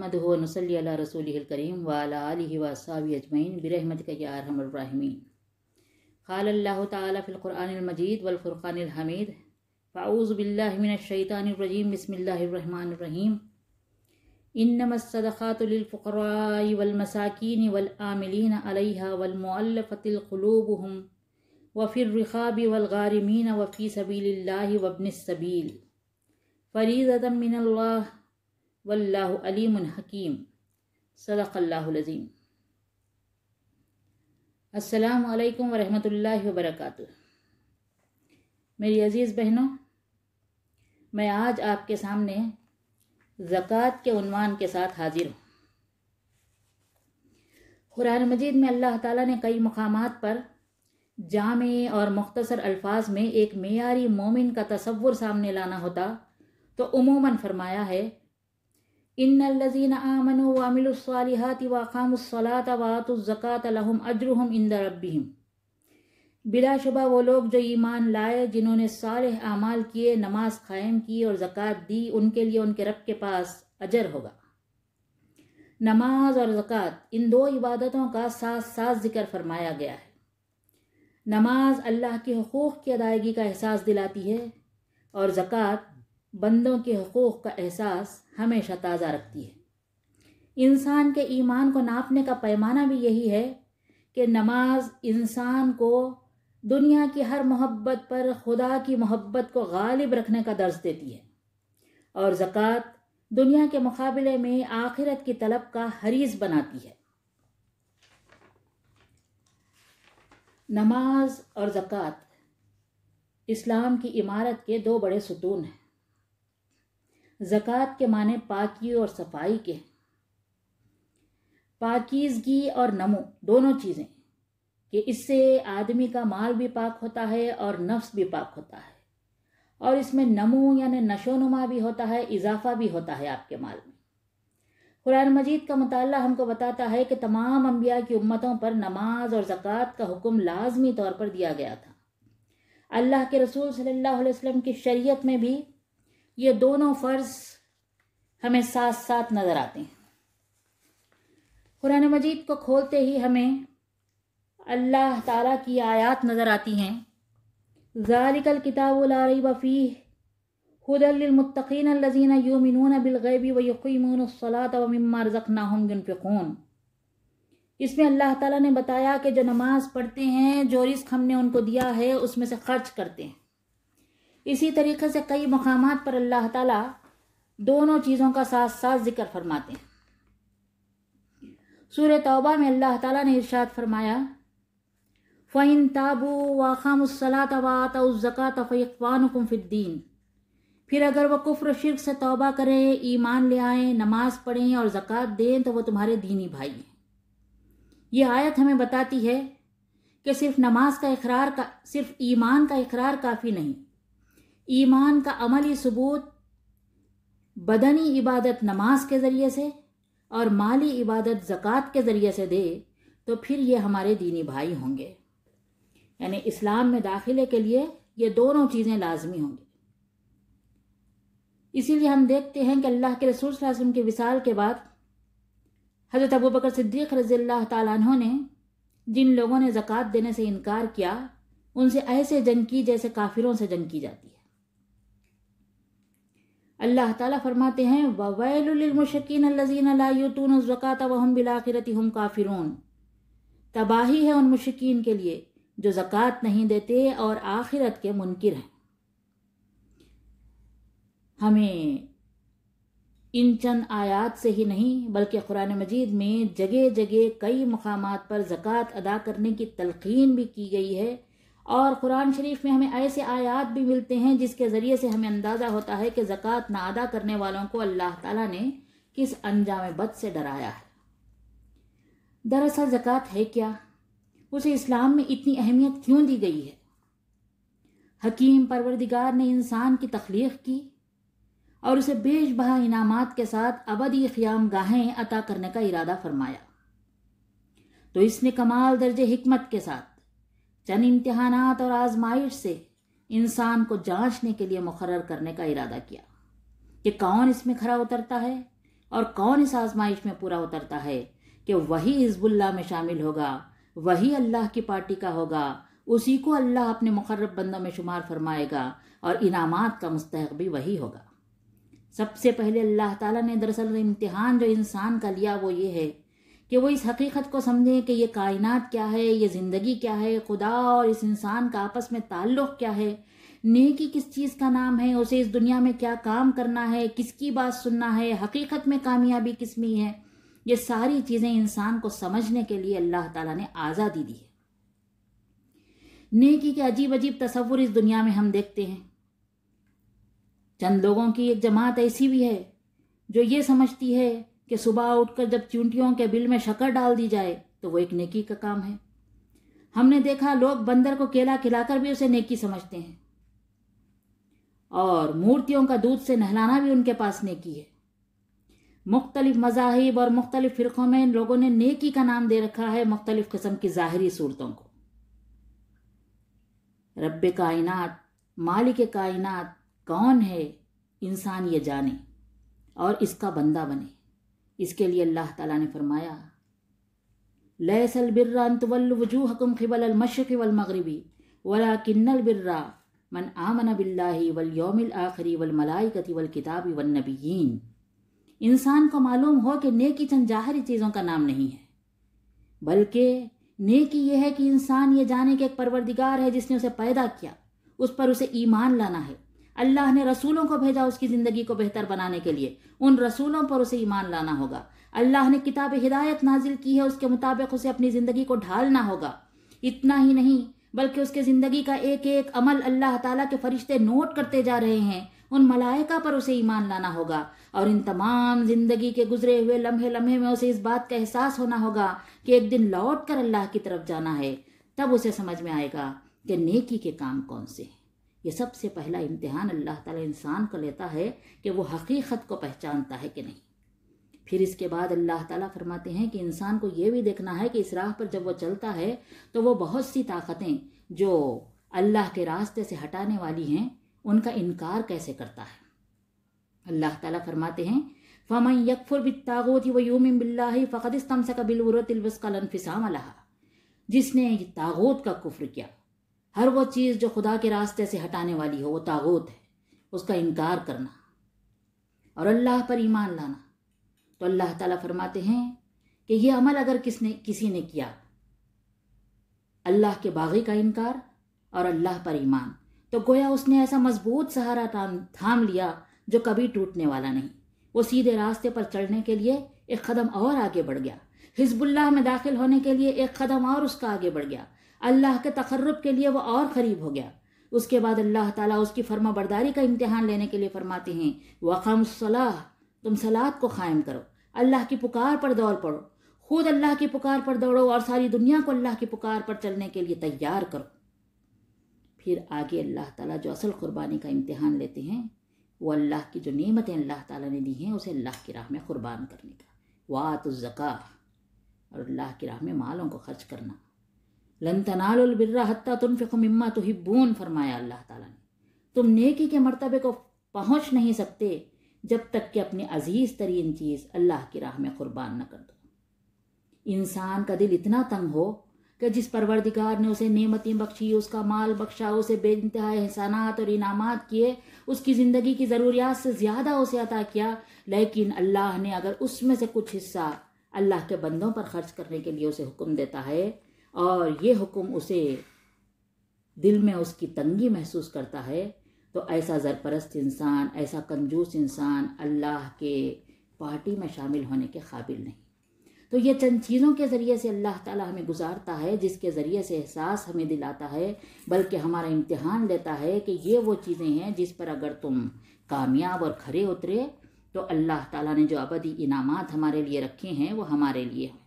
نحمده ونصلي على رسوله الكريم وعلى آله وصحبه أجمعين برحمتك يا أرحم الراحمين قال الله تعالى في القرآن المجيد والفرقان الحميد فأعوذ بالله من الشيطان الرجيم بسم الله الرحمن الرحيم إنما الصدقات للفقراء والمساكين والآملين عليها والمؤلفة قلوبهم وفي الرخاب والغارمين وفي سبيل الله وابن السبيل فريضة من الله वल्लाह अलीम हकीम सदाक़ल्लाज़ीम असलकम वरहमल वबरक मेरी अज़ीज़ बहनों मैं आज आपके सामने ज़क़़त के उनवान के साथ हाज़िर हूँ कुरान मजीद में अल्लाह ताला ने कई मकाम पर जाम और मख्तसर अल्फाज में एक मेयारी मोमिन का तस्वुर सामने लाना होता तो उमूमन फरमाया है इन लजीन आमनु वामिलसालिहात वाक़ामसलात वातुज़क़ात लहम अजरहम इंद रबीम बिलाशुबा वो लोग जो ईमान लाए जिन्होंने साल अमाल किए नमाज कायम की और ज़क़़त दी उनके लिए उनके रब के पास अजर होगा नमाज और ज़क़़त इन दो इबादतों का साथ साथ जिक्र फरमाया गया है नमाज अल्लाह के हकूक़ की अदायगी का एहसास दिलाती है और ज़क़़त बंदों के हकूक़ का एहसास हमेशा ताज़ा रखती है इंसान के ईमान को नापने का पैमाना भी यही है कि नमाज इंसान को दुनिया की हर मोहब्बत पर खुदा की मोहब्बत को गालिब रखने का दर्ज देती है और ज़क़़त दुनिया के मुकाबले में आखिरत की तलब का हरीज बनाती है नमाज और ज़क़़त इस्लाम की इमारत के दो बड़े सुतून हैं ज़क़़त के माने पाकी और सफाई के पाकिजगी और नमो दोनों चीज़ें कि इससे आदमी का माल भी पाक होता है और नफ्स भी पाक होता है और इसमें नमो यानि नशोनुमा भी होता है इजाफा भी होता है आपके माल में कुरान मजीद का मताल हमको बताता है कि तमाम अम्बिया की उम्मतों पर नमाज और ज़क़़त का हुक्म लाजमी तौर पर दिया गया था अल्लाह के रसूल सल्लल्लाहु अलैहि वसल्लम की शरीयत में भी ये दोनों फ़र्ज हमें साथ साथ नज़र आते हैं कुरान मजीद को खोलते ही हमें अल्लाह ताला की आयत नज़र आती हैं ज़ालिकल लारी वफ़ी हुदलमतकीन लजीना बिलगैबी व यकीमसलात वम्मा रज़ना हमगनफ़ून इसमें अल्लाह ताला ने बताया कि जो नमाज़ पढ़ते हैं जो रिस्क हमने उनको दिया है उसमें से खर्च करते हैं इसी तरीके से कई मकाम पर अल्लाह ताला दोनों चीज़ों का साथ साथ जिक्र फरमाते हैं सूर्य तौबा में अल्लाह ताला ने इरशाद फरमाया फ़ैन ताबू वाखमसलात वातज़क़ात फ़ैक़वानकुम फ़िद्दीन फिर अगर वह कुफ्र शिरक से तौबा करें ईमान ले आएँ नमाज पढ़ें और ज़क़़त दें तो वह तुम्हारे दीनी भाई हैं ये आयत हमें बताती है कि सिर्फ नमाज का इकरार का सिर्फ ईमान का इकरार काफ़ी नहीं ईमान का अमली सबूत बदनी इबादत नमाज के ज़रिए से और माली इबादत ज़क़़त के ज़रिए से दे तो फिर ये हमारे दीनी भाई होंगे यानी इस्लाम में दाखिले के लिए ये दोनों चीज़ें लाजमी होंगी इसीलिए हम देखते हैं कि अल्लाह के रसूल वसम के विसाल के बाद हज़रत अबू बकर सिद्दीक़ रज़ील्ला तु ने जिन लोगों ने ज़क़़त देने से इनकार किया उनसे ऐसे जंग की जैसे काफिरों से जंग की जाती है अल्लाह ताला फरमाते हैं ववैलमशीन लजीन लातून वहम बिलाखिरत हम काफिरून तबाही है उन मुशकिन के लिए जो ज़क़़त नहीं देते और आखिरत के मुनकर हैं हमें इन चंद आयात से ही नहीं बल्कि कुरान मजीद में जगह जगह कई मकाम पर ज़क़़त अदा करने की तलखीन भी की गई है और कुरान शरीफ में हमें ऐसे आयात भी मिलते हैं जिसके ज़रिए से हमें अंदाज़ा होता है कि ज़क़़त ना अदा करने वालों को अल्लाह ताला ने किस अंजाम बद से डराया है दरअसल ज़क़़त है क्या उसे इस्लाम में इतनी अहमियत क्यों दी गई है हकीम परवरदिगार ने इंसान की तख्लीक की और उसे बेश बहा इनामात के साथ अबदी क़्याम गाहें अता करने का इरादा फरमाया तो इसने कमाल दर्ज हमत के साथ चंद इम्तहान और आजमाइश से इंसान को जांचने के लिए मुकर करने का इरादा किया कि कौन इसमें खरा उतरता है और कौन इस आजमाइश में पूरा उतरता है कि वही हिजबुल्ला में शामिल होगा वही अल्लाह की पार्टी का होगा उसी को अल्लाह अपने मुकर्रब बंदों में शुमार फरमाएगा और इनामात का मुस्तक भी वही होगा सबसे पहले अल्लाह ताला ने दरअसल इम्तिहान जो इंसान का लिया वो ये है कि वो इस हकीकत को समझें कि ये कायनात क्या है ये ज़िंदगी क्या है खुदा और इस इंसान का आपस में ताल्लुक़ क्या है नेकी किस चीज़ का नाम है उसे इस दुनिया में क्या काम करना है किसकी बात सुनना है हकीकत में कामयाबी किस में है ये सारी चीज़ें इंसान को समझने के लिए अल्लाह ताला ने आज़ादी दी है नेकी के अजीब अजीब तस्वुर इस दुनिया में हम देखते हैं चंद लोगों की एक जमात ऐसी भी है जो ये समझती है कि सुबह उठकर जब चूंटियों के बिल में शक्कर डाल दी जाए तो वो एक नेकी का काम है हमने देखा लोग बंदर को केला खिलाकर भी उसे नेकी समझते हैं और मूर्तियों का दूध से नहलाना भी उनके पास नेकी है मुख्तलिफ मजाहिब और मुख्तलिफ फ़िरक़ों में इन लोगों ने नेकी का नाम दे रखा है मुख्तलिफ़ किस्म की ज़ाहरी सूरतों को रब कायनात मालिक कायनात कौन है इंसान ये जाने और इसका बंदा बने इसके लिए अल्लाह ताला ने फरमाया लैसल बिर्रा अंतवल वजूहकुम खिबल अलमशरक़ वलमगरबी वला किन्नल बिर्रा मन आमन बिल्लाही वल योमिल आखिरी वल मलाइकति वल किताबी वल नबीन इंसान को मालूम हो कि नेकी चंद जाहरी चीज़ों का नाम नहीं है बल्कि नेकी यह है कि इंसान ये जाने के एक परवरदिगार है जिसने उसे पैदा किया उस पर उसे ईमान लाना है अल्लाह ने रसूलों को भेजा उसकी ज़िंदगी को बेहतर बनाने के लिए उन रसूलों पर उसे ईमान लाना होगा अल्लाह ने किताब हिदायत नाजिल की है उसके मुताबिक उसे अपनी ज़िंदगी को ढालना होगा इतना ही नहीं बल्कि उसके ज़िंदगी का एक एक अमल अल्लाह ताला के फरिश्ते नोट करते जा रहे हैं उन मलाइका पर उसे ईमान लाना होगा और इन तमाम ज़िंदगी के गुजरे हुए लम्हे लम्हे में उसे इस बात का एहसास होना होगा कि एक दिन लौट कर अल्लाह की तरफ जाना है तब उसे समझ में आएगा कि नेकी के काम कौन से हैं ये सबसे पहला इम्तिहान अल्लाह ताला इंसान को लेता है कि वो हकीकत को पहचानता है कि नहीं फिर इसके बाद अल्लाह ताला फरमाते हैं कि इंसान को ये भी देखना है कि इस राह पर जब वो चलता है तो वो बहुत सी ताकतें जो अल्लाह के रास्ते से हटाने वाली हैं उनका इनकार कैसे करता है अल्लाह ताला फरमाते हैं फ़मन यकफुर बितागोती व यूम बिल्ला फ़कद इस्तमसक बिलवरतिलवस्कलनफिसाम जिसने तागोत का कुफ्र किया हर वो चीज़ जो खुदा के रास्ते से हटाने वाली हो वो तागोत है उसका इनकार करना और अल्लाह पर ईमान लाना तो अल्लाह ताला फरमाते हैं कि यह अमल अगर किसने किसी ने किया अल्लाह के बागी का इनकार और अल्लाह पर ईमान तो गोया उसने ऐसा मजबूत सहारा थाम लिया जो कभी टूटने वाला नहीं वो सीधे रास्ते पर चढ़ने के लिए एक कदम और आगे बढ़ गया हिजबुल्लाह में दाखिल होने के लिए एक कदम और उसका आगे बढ़ गया अल्लाह के तकर्रब के लिए वह और करीब हो गया उसके बाद अल्लाह ताला उसकी फर्मा बरदारी का इम्तहान लेने के लिए फरमाते हैं वक़म सलाह तुम सलाद को क़ायम करो अल्लाह की पुकार पर दौड़ पड़ो खुद अल्लाह की पुकार पर दौड़ो और सारी दुनिया को अल्लाह की पुकार पर चलने के लिए तैयार करो फिर आगे अल्लाह ताला जो असल क़ुरबानी का इम्तहान लेते हैं वो अल्लाह की जो नियमतें अल्लाह ताला ने दी हैं उसे अल्लाह की राह में क़ुरबान करने का वात ज़क़ा और अल्लाह की राह में मालों को खर्च करना लन तनाल बिर्रा हत्ता तुम फिको मिम्मा तो हिब्बून फरमाया अल्लाह ताला ने तुम नेकी के मरतबे को पहुंच नहीं सकते जब तक कि अपनी अजीज़ तरीन चीज़ अल्लाह की राह में कुर्बान न कर दो इंसान का दिल इतना तंग हो कि जिस परवरदिगार ने उसे नेमतें बख्शी उसका माल बख्शा उसे इंतहा एहसानात और इनामात किए उसकी ज़िंदगी की ज़रूरियात से ज़्यादा उसे अता किया लेकिन अल्लाह ने अगर उसमें से कुछ हिस्सा अल्लाह के बंदों पर खर्च करने के लिए उसे हुक्म देता है और ये हुक्म उसे दिल में उसकी तंगी महसूस करता है तो ऐसा ज़रपरस्त इंसान ऐसा कंजूस इंसान अल्लाह के पार्टी में शामिल होने के काबिल नहीं तो ये चंद चीज़ों के ज़रिए से अल्लाह ताला हमें गुजारता है जिसके ज़रिए से एहसास हमें दिलाता है बल्कि हमारा इम्तहान लेता है कि ये वो चीज़ें हैं जिस पर अगर तुम कामयाब और खरे उतरे तो अल्लाह ताला ने जो अबदी इनामात हमारे लिए रखे हैं वो हमारे लिए